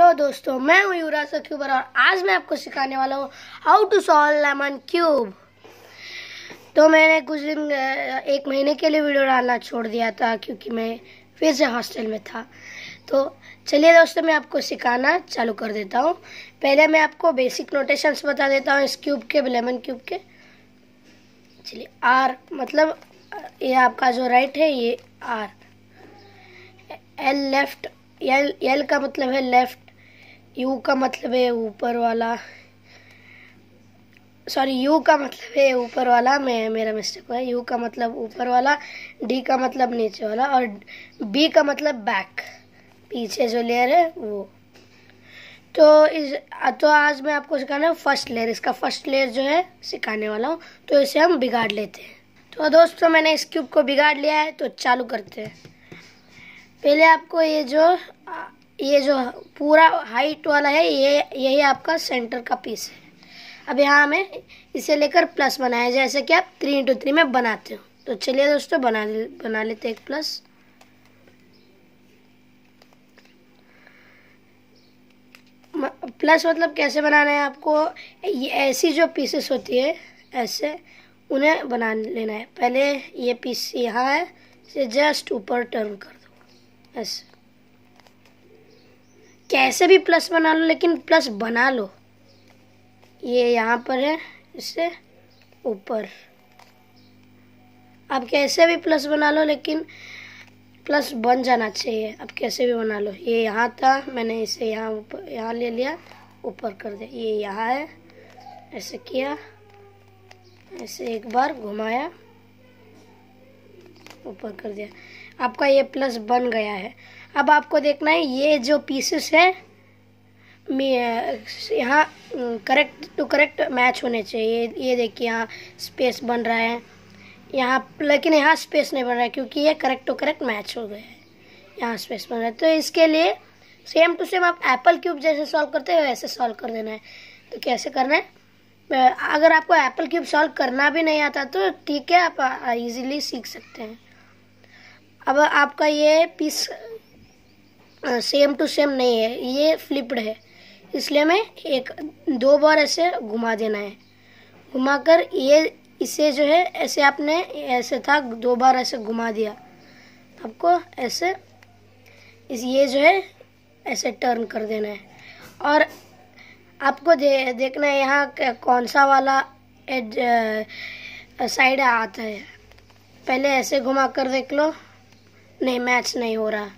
hello दोस्तों मैं हूँ युवराज क्यूबर और आज मैं आपको सिखाने वाला हूँ how to solve lemon cube तो मैंने कुछ दिन एक महीने के लिए वीडियो डालना छोड़ दिया था क्योंकि मैं फिर से हॉस्टल में था तो चलिए दोस्तों मैं आपको सिखाना चालू कर देता हूँ पहले मैं आपको बेसिक नोटेशंस बता देता हूँ इस क्यूब के लेमन क्यूब के चलिए आर मतलब ये आपका जो राइट है ये R L left L L का मतलब है लेफ्ट यू का मतलब है ऊपर वाला सॉरी यू का मतलब है ऊपर वाला मैं मेरा मिस्टेक हुआ है यू का मतलब ऊपर वाला डी का मतलब नीचे वाला और बी का मतलब बैक पीछे जो लेयर है वो तो इस तो आज मैं आपको सिखाना है फर्स्ट लेयर इसका फर्स्ट लेयर जो है सिखाने वाला हूँ तो इसे हम बिगाड़ लेते हैं तो दोस्तों मैंने इस क्यूब को बिगाड़ लिया है तो चालू करते हैं पहले आपको ये जो ये जो पूरा हाइट वाला है ये यही आपका सेंटर का पीस है अब यहाँ हमें इसे लेकर प्लस बनाया जैसे कि आप थ्री इंटू थ्री में बनाते हो तो चलिए दोस्तों बना ले, बना लेते एक प्लस प्लस मतलब कैसे बनाना है आपको ये ऐसी जो पीसेस होती है ऐसे उन्हें बना लेना है पहले ये पीस यहाँ है इसे जस्ट ऊपर टर्न कर दो ऐसे कैसे भी प्लस बना लो लेकिन प्लस बना लो ये यहाँ पर है इससे ऊपर आप कैसे भी प्लस बना लो लेकिन प्लस बन जाना चाहिए आप कैसे भी बना लो ये यहाँ था मैंने इसे यहाँ ऊपर यहाँ ले लिया ऊपर कर दिया ये यहाँ है ऐसे किया ऐसे एक बार घुमाया ऊपर कर दिया आपका ये प्लस बन गया है अब आपको देखना है ये जो पीसेस है यहाँ करेक्ट टू करेक्ट मैच होने चाहिए ये देखिए यहाँ स्पेस बन रहा है यहाँ लेकिन यहाँ स्पेस नहीं बन रहा है क्योंकि ये करेक्ट टू करेक्ट मैच हो गया है यहाँ स्पेस बन रहा है तो इसके लिए सेम टू सेम आप एप्पल क्यूब जैसे सॉल्व करते हो वैसे सॉल्व कर देना है तो कैसे करना है अगर आपको एप्पल क्यूब सॉल्व करना भी नहीं आता तो ठीक है आप इजीली सीख सकते हैं अब आपका ये पीस सेम टू सेम नहीं है ये फ्लिप्ड है इसलिए हमें एक दो बार ऐसे घुमा देना है घुमाकर ये इसे जो है ऐसे आपने ऐसे था दो बार ऐसे घुमा दिया आपको ऐसे इस ये जो है ऐसे टर्न कर देना है और आपको दे, देखना है यहाँ कौन सा वाला एड, साइड आता है पहले ऐसे घुमा कर देख लो नहीं मैच नहीं हो रहा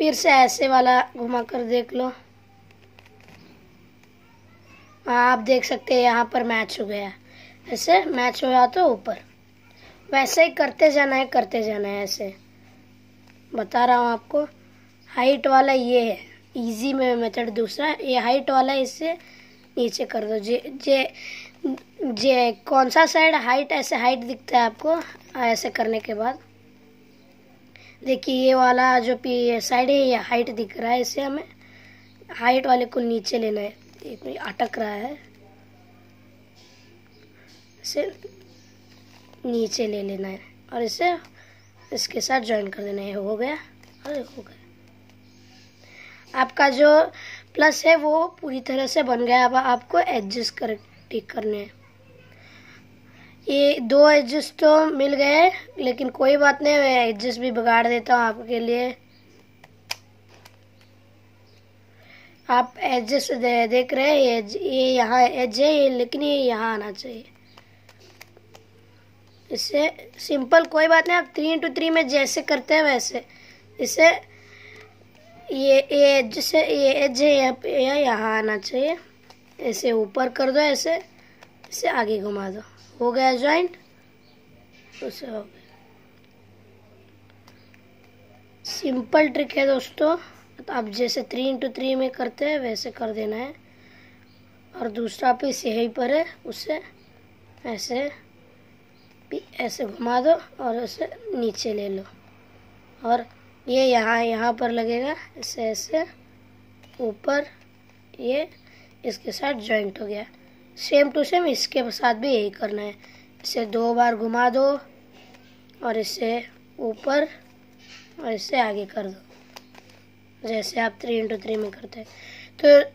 फिर से ऐसे वाला घुमा कर देख लो हाँ आप देख सकते हैं यहाँ पर मैच हो गया ऐसे मैच हो गया तो ऊपर वैसे ही करते जाना है करते जाना है ऐसे बता रहा हूँ आपको हाइट वाला ये है इजी में मेथड दूसरा ये हाइट वाला इससे नीचे कर दो जे जे जे कौन सा साइड हाइट ऐसे हाइट दिखता है आपको ऐसे करने के बाद देखिए ये वाला जो पी साइड है ये हाइट दिख रहा है इसे हमें हाइट वाले को नीचे लेना है देखो अटक रहा है इसे नीचे ले लेना है और इसे इसके साथ ज्वाइन कर देना है हो गया अरे हो गया आपका जो प्लस है वो पूरी तरह से बन गया अब आपको एडजस्ट कर टिक करने हैं ये दो एडजस्ट तो मिल गए लेकिन कोई बात नहीं मैं एडजस्ट भी बिगाड़ देता हूँ आपके लिए आप एडजस्ट दे, देख रहे हैं ये ये यहाँ एज है ये लेकिन ये यहाँ आना चाहिए इसे सिंपल कोई बात नहीं आप थ्री इंटू थ्री में जैसे करते हैं वैसे इसे ये ये एज से ये एज है यहाँ यहाँ आना चाहिए ऐसे ऊपर कर दो ऐसे इसे आगे घुमा दो हो गया ज्वाइंट तो उसे हो गया सिंपल ट्रिक है दोस्तों तो आप जैसे थ्री इंटू थ्री में करते हैं वैसे कर देना है और दूसरा पीस यहीं पर है उसे ऐसे भी ऐसे घुमा दो और उसे नीचे ले लो और ये यहाँ यहाँ पर लगेगा ऐसे ऐसे ऊपर ये इसके साथ जॉइंट हो गया सेम टू सेम इसके साथ भी यही करना है इसे दो बार घुमा दो और इसे ऊपर और इसे आगे कर दो जैसे आप थ्री इंटू थ्री में करते हैं तो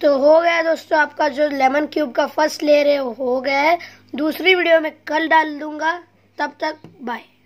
तो हो गया दोस्तों आपका जो लेमन क्यूब का फर्स्ट लेयर है हो गया है दूसरी वीडियो में कल डाल दूंगा तब तक बाय